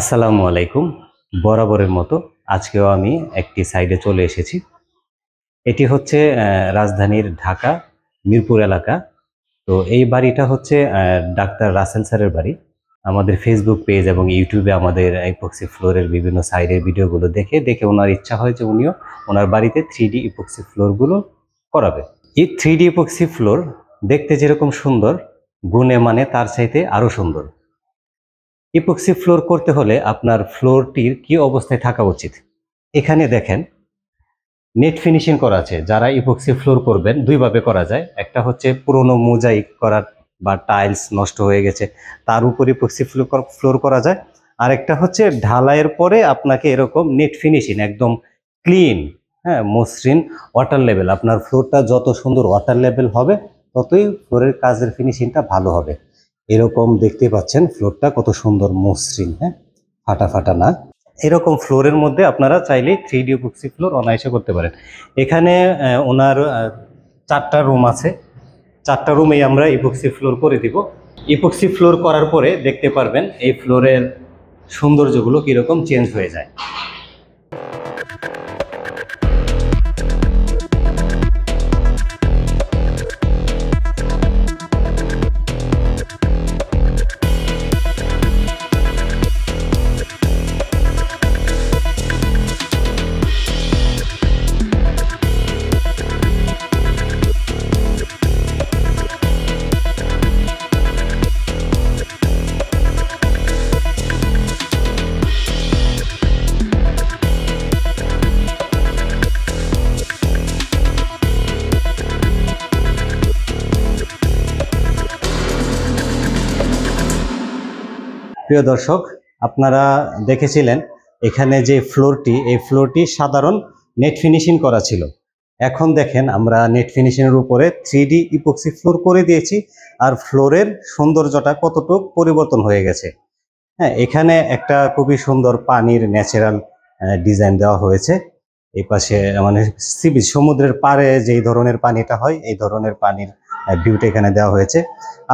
আসসালামু আলাইকুম বরাবরের মতো আজকেও আমি একটি সাইডে চলে এসেছি এটি হচ্ছে রাজধানীর ঢাকা মিরপুর এলাকা তো এই বাড়িটা হচ্ছে ডাক্তার রাসেল স্যারের বাড়ি আমাদের ফেসবুক পেজ এবং ইউটিউবে আমাদের ইপক্সি ফ্লোরের বিভিন্ন সাইডের ভিডিওগুলো দেখে দেখে ওনার ইচ্ছা হয় যে উনিও ওনার বাড়িতে থ্রি ডি ইপক্সি ফ্লোরগুলো করাবে এই থ্রি ডি ইপক্সি ফ্লোর দেখতে যেরকম সুন্দর গুণে মানে তার চাইতে আরও সুন্দর ইপক্সি ফ্লোর করতে হলে আপনার ফ্লোরটির কি অবস্থায় থাকা উচিত এখানে দেখেন নেট ফিনিশিং করা আছে যারা ইপক্সি ফ্লোর করবেন দুইভাবে করা যায় একটা হচ্ছে পুরনো মোজাইক করার বা টাইলস নষ্ট হয়ে গেছে তার উপর ইপক্সি ফ্লোর ফ্লোর করা যায় আর একটা হচ্ছে ঢালাইয়ের পরে আপনাকে এরকম নেট ফিনিশিং একদম ক্লিন হ্যাঁ মসৃণ ওয়াটার লেভেল আপনার ফ্লোরটা যত সুন্দর ওয়াটার লেভেল হবে ততই ফ্লোরের কাজের ফিনিশিংটা ভালো হবে এরকম দেখতে পাচ্ছেন ফ্লোরটা কত সুন্দর মসৃণ হ্যাঁ ফাটা ফাটা না এরকম ফ্লোরের মধ্যে আপনারা চাইলে থ্রি ডি পুক্সি ফ্লোর অনায়াসে করতে পারেন এখানে ওনার চারটা রুম আছে চারটা রুমেই আমরা ইপক্সি ফ্লোর করে দিব ইপক্সি ফ্লোর করার পরে দেখতে পারবেন এই ফ্লোরের সৌন্দর্যগুলো কীরকম চেঞ্জ হয়ে যায় প্রিয় দর্শক আপনারা দেখেছিলেন এখানে যে ফ্লোরটি এই ফ্লোরটি সাধারণ নেট ফিনিশিং করা ছিল এখন দেখেন আমরা নেট ফিনিশিংয়ের উপরে থ্রি ডি ইপক্সি ফ্লোর করে দিয়েছি আর ফ্লোরের সৌন্দর্যটা কতটুক পরিবর্তন হয়ে গেছে হ্যাঁ এখানে একটা খুবই সুন্দর পানির ন্যাচারাল ডিজাইন দেওয়া হয়েছে এই পাশে মানে সমুদ্রের পাড়ে যেই ধরনের পানিটা হয় এই ধরনের পানির ভিউটা এখানে দেওয়া হয়েছে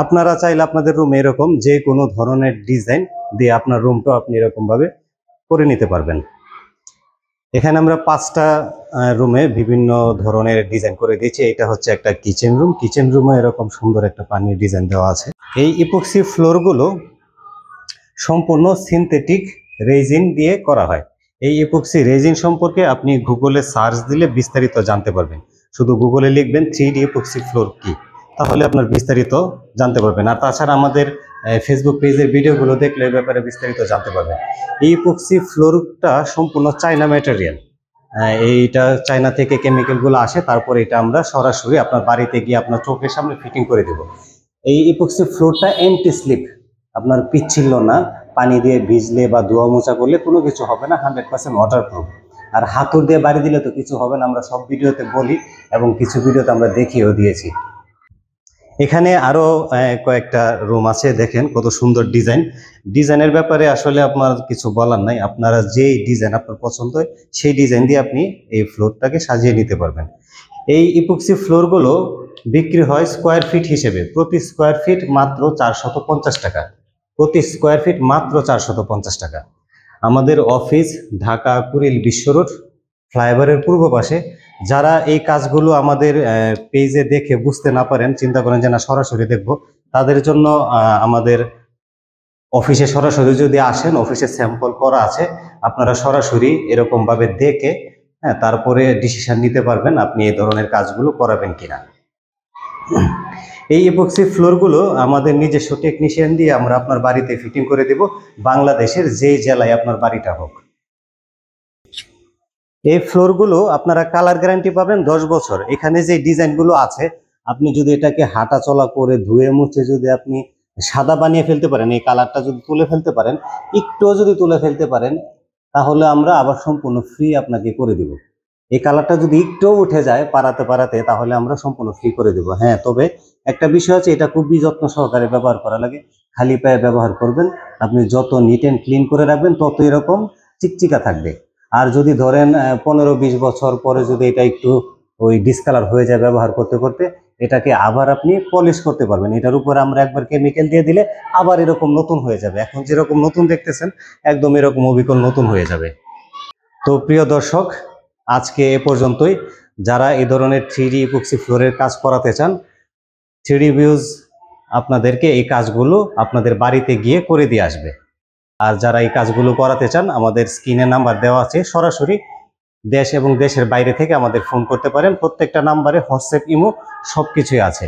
আপনারা চাইলে আপনাদের রুম এরকম যে কোনো ধরনের ডিজাইন দিয়ে আপনার রুমটা আপনি এরকমভাবে করে নিতে পারবেন এখানে আমরা পাঁচটা রুমে বিভিন্ন ধরনের ডিজাইন করে দিয়েছি এটা হচ্ছে একটা কিচেন রুম কিচেন রুমে এরকম সুন্দর একটা পানির ডিজাইন দেওয়া আছে এই ইপক্সি ফ্লোরগুলো সম্পূর্ণ সিনথেটিক রেজিন দিয়ে করা হয় এই ইপক্সি রেজিন সম্পর্কে আপনি গুগলে সার্চ দিলে বিস্তারিত জানতে পারবেন শুধু গুগলে লিখবেন থ্রি ডি ইপক্সি ফ্লোর কী তাহলে আপনার বিস্তারিত জানতে পারবেন আর তাছাড়া আমাদের ফেসবুক পেজের ভিডিওগুলো দেখলে এই ব্যাপারে বিস্তারিত জানতে পারবেন এই পক্সি ফ্লোরটা সম্পূর্ণ চায়না ম্যাটেরিয়াল এইটা চায়না থেকে কেমিক্যালগুলো আসে তারপর এটা আমরা সরাসরি আপনার বাড়িতে গিয়ে আপনার চোখের সামনে ফিটিং করে দেব এই ইপক্সি ফ্লোরটা এন্টি স্লিপ আপনার পিচ্ছিল না পানি দিয়ে ভিজলে বা ধোয়া মোচা করলে কোনো কিছু হবে না হান্ড্রেড পার্সেন্ট ওয়াটার প্রুফ আর হাতুর দিয়ে বাড়ি দিলে তো কিছু হবে না আমরা সব ভিডিওতে বলি এবং কিছু ভিডিওতে আমরা দেখিয়েও দিয়েছি এখানে আরও কয়েকটা রুম আছে দেখেন কত সুন্দর ডিজাইন ডিজাইনের ব্যাপারে আসলে আপনার কিছু বলার নাই আপনারা যেই ডিজাইন আপনার পছন্দ হয় সেই ডিজাইন দিয়ে আপনি এই ফ্লোরটাকে সাজিয়ে নিতে পারবেন এই ইপুক্সি ফ্লোরগুলো বিক্রি হয় স্কোয়ার ফিট হিসেবে প্রতি স্কোয়ার ফিট মাত্র চারশত পঞ্চাশ টাকা প্রতি স্কোয়ার ফিট মাত্র চারশত পঞ্চাশ টাকা আমাদের অফিস ঢাকা কুড়িল বিশ্ব রোড ফ্লাইওভারের পূর্ব পাশে যারা এই কাজগুলো আমাদের পেজে দেখে বুঝতে না পারেন চিন্তা করেন যে না সরাসরি দেখব তাদের জন্য আমাদের অফিসে সরাসরি যদি আসেন অফিসে স্যাম্পল করা আছে আপনারা সরাসরি এরকমভাবে দেখে হ্যাঁ তারপরে ডিসিশন নিতে পারবেন আপনি এই ধরনের কাজগুলো করাবেন কিনা এই ইপক্সি ফ্লোরগুলো আমাদের নিজস্ব টেকনিশিয়ান দিয়ে আমরা আপনার বাড়িতে ফিটিং করে দেব বাংলাদেশের যেই জেলায় আপনার বাড়িটা হোক এই ফ্লোরগুলো আপনারা কালার গ্যারান্টি পাবেন দশ বছর এখানে যে ডিজাইনগুলো আছে আপনি যদি এটাকে হাঁটা চলা করে ধুয়ে মুছে যদি আপনি সাদা বানিয়ে ফেলতে পারেন এই কালারটা যদি তুলে ফেলতে পারেন একটুও যদি তুলে ফেলতে পারেন তাহলে আমরা আবার সম্পূর্ণ ফ্রি আপনাকে করে দিব এই কালারটা যদি একটু উঠে যায় পাড়াতে পাড়াতে তাহলে আমরা সম্পূর্ণ ফ্রি করে দেবো হ্যাঁ তবে একটা বিষয় আছে এটা খুবই যত্ন সহকারে ব্যবহার করা লাগে খালি পায়ে ব্যবহার করবেন আপনি যত নিট অ্যান্ড ক্লিন করে রাখবেন তত এরকম চিকচিকা থাকবে আর যদি ধরেন পনেরো বিশ বছর পরে যদি এটা একটু ওই ডিসকালার হয়ে যায় ব্যবহার করতে করতে এটাকে আবার আপনি পলিশ করতে পারবেন এটার উপরে আমরা একবার কেমিক্যাল দিয়ে দিলে আবার এরকম নতুন হয়ে যাবে এখন যেরকম নতুন দেখতেছেন একদম এরকম অবিকল নতুন হয়ে যাবে তো প্রিয় দর্শক আজকে এ পর্যন্তই যারা এই ধরনের থ্রি ইপক্সি ফ্লোরের কাজ করাতে চান থ্রি ভিউজ আপনাদেরকে এই কাজগুলো আপনাদের বাড়িতে গিয়ে করে দিয়ে আসবে আর যারা এই কাজগুলো করাতে চান আমাদের স্ক্রিনে নাম্বার দেওয়া আছে সরাসরি দেশ এবং দেশের বাইরে থেকে আমাদের ফোন করতে পারেন প্রত্যেকটা নাম্বারে হোয়াটসঅ্যাপ ইমো সব কিছুই আছে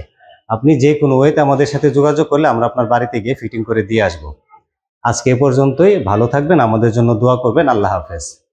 আপনি যে কোনো ওয়েতে আমাদের সাথে যোগাযোগ করলে আমরা আপনার বাড়িতে গিয়ে ফিটিং করে দিয়ে আসব আজকে এ পর্যন্তই ভালো থাকবেন আমাদের জন্য দোয়া করবেন আল্লাহ হাফেজ